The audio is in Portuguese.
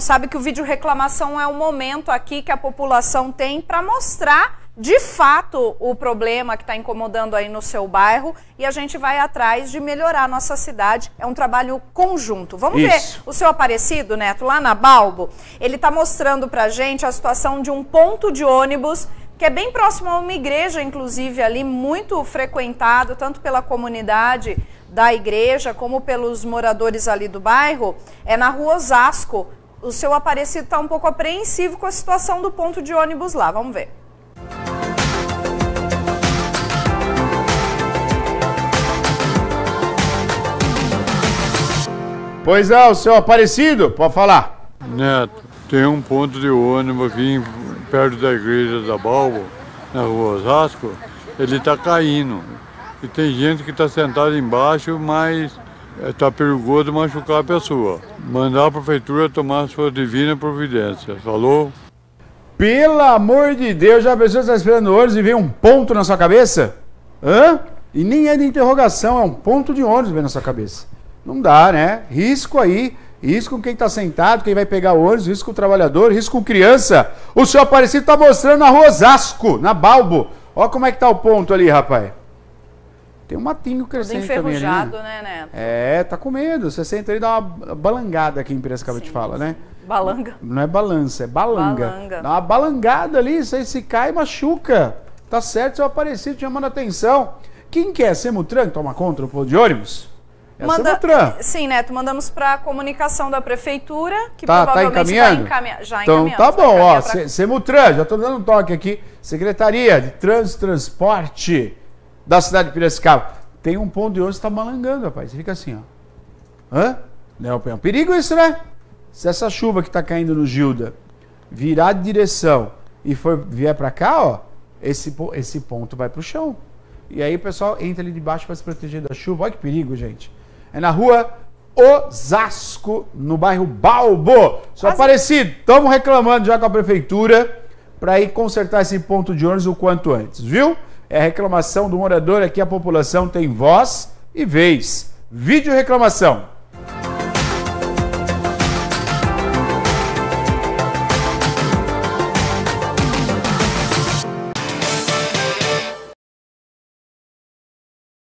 Sabe que o vídeo reclamação é o momento aqui que a população tem para mostrar de fato o problema que está incomodando aí no seu bairro e a gente vai atrás de melhorar a nossa cidade. É um trabalho conjunto. Vamos Isso. ver o seu aparecido, Neto, lá na Balbo. Ele está mostrando para gente a situação de um ponto de ônibus que é bem próximo a uma igreja, inclusive, ali, muito frequentado, tanto pela comunidade da igreja como pelos moradores ali do bairro. É na rua Osasco, o seu Aparecido está um pouco apreensivo com a situação do ponto de ônibus lá. Vamos ver. Pois é, o seu Aparecido, pode falar. Neto, é, tem um ponto de ônibus aqui perto da igreja da Balbo, na rua Osasco, ele está caindo. E tem gente que está sentada embaixo, mas está é perigoso machucar a pessoa. Mandar a prefeitura tomar a sua divina providência. Falou? Pelo amor de Deus, já a pessoa está esperando ônibus e vem um ponto na sua cabeça? Hã? E nem é de interrogação, é um ponto de ônibus vem na sua cabeça. Não dá, né? Risco aí, risco quem está sentado, quem vai pegar o ônibus, risco o trabalhador, risco criança. O senhor Aparecido está mostrando na Rosasco, na Balbo. Olha como é que está o ponto ali, rapaz. Tem um matinho crescente enferrujado, também ali. né, Neto? É, tá com medo. Você senta ali e dá uma balangada aqui que Piracicaba, te fala, né? Balanga. Não é balança, é balanga. balanga. Dá uma balangada ali, você se cai e machuca. Tá certo, seu aparecido chamando a atenção. Quem quer é? Semutran que toma conta do povo de ônibus? É Manda... Semutran. Sim, Neto, mandamos para a comunicação da prefeitura, que tá, tá provavelmente tá encaminhando? então, Tá bom, ó, pra... Semutran, já estou dando um toque aqui. Secretaria de Trânsito Transporte da cidade de Piracicaba. Tem um ponto de ônibus que está malangando, rapaz. Você fica assim, ó. Hã? É né, um perigo isso, né? Se essa chuva que está caindo no Gilda virar de direção e for, vier para cá, ó, esse, esse ponto vai para o chão. E aí o pessoal entra ali debaixo para se proteger da chuva. Olha que perigo, gente. É na rua Osasco, no bairro Balbo. Só parecido. Estamos reclamando já com a prefeitura para ir consertar esse ponto de ônibus o quanto antes, viu? É reclamação do morador aqui é a população tem voz e vez. Vídeo reclamação